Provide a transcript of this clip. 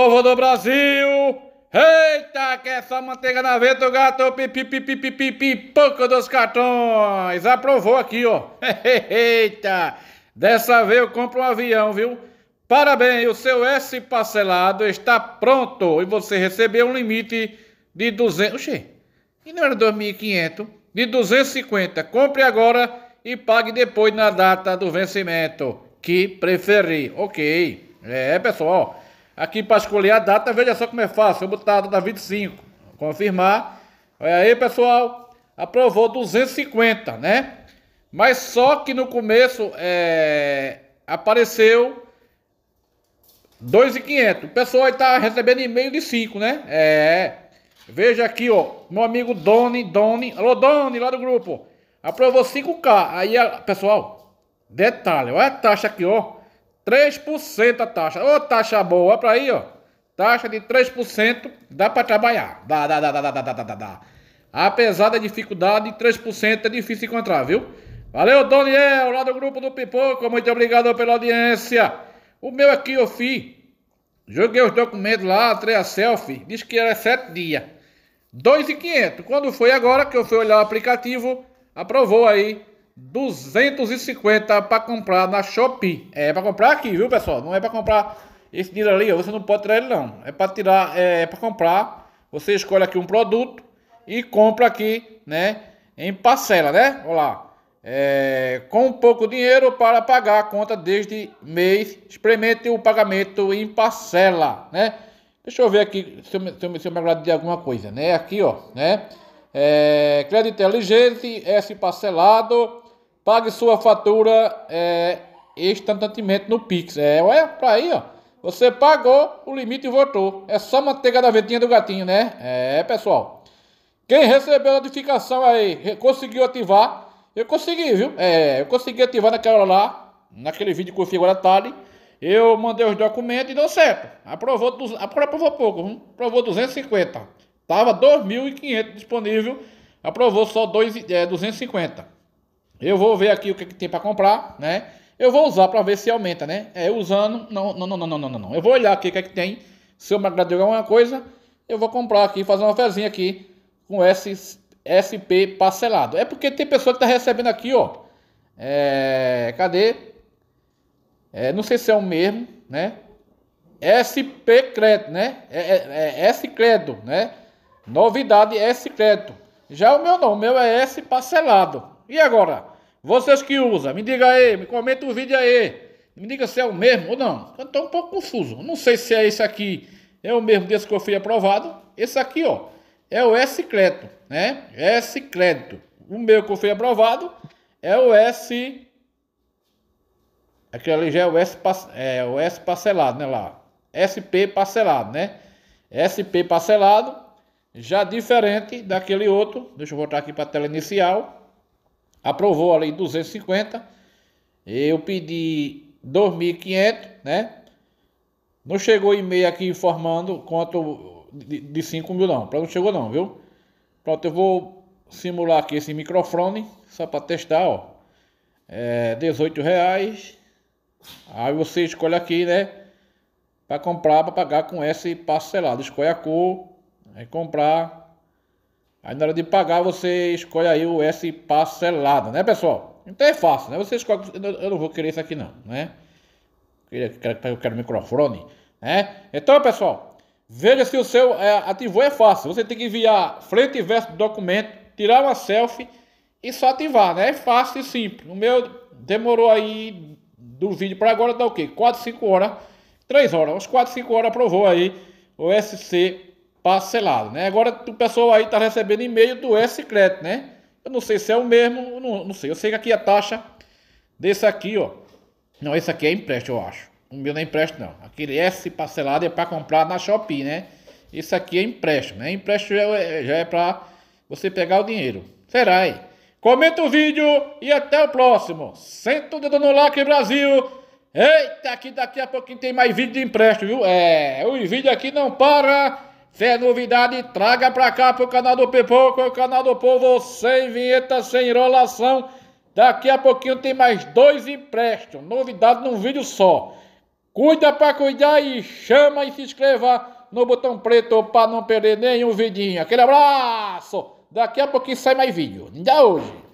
Povo do Brasil! Eita, que essa é manteiga na venta, o gato pouco dos cartões! Aprovou aqui, ó! Eita! Dessa vez eu compro um avião, viu? Parabéns, o seu S parcelado está pronto e você recebeu um limite de 200... Oxê, e não era 2.500? De 250. Compre agora e pague depois na data do vencimento, que preferir. Ok. É, pessoal... Aqui para escolher a data, veja só como é fácil. Eu botar a data 25. Confirmar. Olha aí, pessoal. Aprovou 250, né? Mas só que no começo é, apareceu 2,500. O pessoal está recebendo e-mail de 5, né? É. Veja aqui, ó. Meu amigo Doni, Doni. Alô, Doni, lá do grupo. Aprovou 5K. Aí, pessoal, detalhe. Olha a taxa aqui, ó. 3% a taxa. Ô, taxa boa, para aí, ó. Taxa de 3%, dá para trabalhar. Dá, dá, dá, dá, dá, dá, dá, dá. Apesar da dificuldade, 3% é difícil encontrar, viu? Valeu, Daniel, lá do grupo do Pipoco. Muito obrigado pela audiência. O meu aqui eu fiz. Joguei os documentos lá, tirei a selfie. Diz que era 7 dias. 2,500. Quando foi agora que eu fui olhar o aplicativo, aprovou aí 250 para comprar na Shopee. É para comprar aqui, viu, pessoal? Não é para comprar esse dinheiro ali, ó, você não pode tirar ele não. É para tirar, é, é para comprar. Você escolhe aqui um produto e compra aqui, né, em parcela, né? Olha lá. É, com pouco dinheiro para pagar a conta desde mês, experimente o pagamento em parcela, né? Deixa eu ver aqui se eu, se eu, se eu me agrado de alguma coisa, né? Aqui, ó, né? É, crédito inteligente, S parcelado, Pague sua fatura é, instantaneamente no Pix. É, ué, pra aí, ó. Você pagou o limite e votou. É só manteiga da vetinha do gatinho, né? É, pessoal. Quem recebeu a notificação aí, conseguiu ativar. Eu consegui, viu? É, eu consegui ativar naquela lá, naquele vídeo que eu fiz agora tarde. Eu mandei os documentos e deu certo. Aprovou, aprovou pouco, viu? aprovou 250. Tava 2.500 disponível, aprovou só 2, é, 250. Eu vou ver aqui o que, é que tem para comprar, né? Eu vou usar para ver se aumenta, né? É usando, não, não, não, não, não, não, não. Eu vou olhar aqui o que é que tem. Se eu me agradecer alguma coisa, eu vou comprar aqui, fazer uma fezinha aqui com esse SP parcelado. É porque tem pessoa que tá recebendo aqui, ó. É, cadê? É, não sei se é o mesmo, né? SP crédito, né? É, é, é S crédito, né? Novidade S crédito. Já o meu não, o meu é S parcelado. E agora? Vocês que usam, me diga aí, me comenta o vídeo aí. Me diga se é o mesmo ou não. Eu tô um pouco confuso. Não sei se é esse aqui, é o mesmo desse que eu fui aprovado. Esse aqui, ó, é o S Crédito, né? S Crédito. O meu que eu fui aprovado é o S. Aquele ali já é o S, é, o S parcelado, né? Lá. SP parcelado, né? SP parcelado. Já diferente daquele outro. Deixa eu voltar aqui para a tela inicial aprovou a lei 250, eu pedi 2.500, né? Não chegou e-mail aqui informando quanto de, de 5 mil não, para não chegou não, viu? Pronto, eu vou simular aqui esse microfone, só para testar, ó. É, 18 reais. Aí você escolhe aqui, né? Para comprar, para pagar com S parcelado. Escolhe a cor, aí comprar. Aí na hora de pagar você escolhe aí o S parcelado, né pessoal? Então é fácil, né? Você escolhe, eu não vou querer isso aqui não, né? Eu quero, eu quero microfone, né? Então pessoal, veja se o seu é, ativou é fácil. Você tem que enviar frente e verso do documento, tirar uma selfie e só ativar, né? É fácil e simples. O meu demorou aí do vídeo para agora dá o quê? 4, 5 horas, 3 horas. Uns 4, 5 horas aprovou aí o SC parcelado, né? Agora o pessoal aí está recebendo e-mail do S-Crédito, né? Eu não sei se é o mesmo, não, não, sei. Eu sei que aqui a taxa desse aqui, ó. Não, esse aqui é empréstimo, eu acho. O meu não é empréstimo, não. Aquele S parcelado é para comprar na Shopee, né? Esse aqui é empréstimo, né? Empréstimo já é, já é para você pegar o dinheiro. Será aí? Comenta o vídeo e até o próximo. Senta o dedo no like, Brasil. Eita, aqui daqui a pouquinho tem mais vídeo de empréstimo, viu? É, o vídeo aqui não para. Se é novidade, traga pra cá pro canal do Pipoco, o canal do povo, sem vinheta, sem enrolação. Daqui a pouquinho tem mais dois empréstimos. Novidade num vídeo só. Cuida pra cuidar e chama e se inscreva no botão preto para não perder nenhum vidinho. Aquele abraço! Daqui a pouquinho sai mais vídeo. Ainda hoje.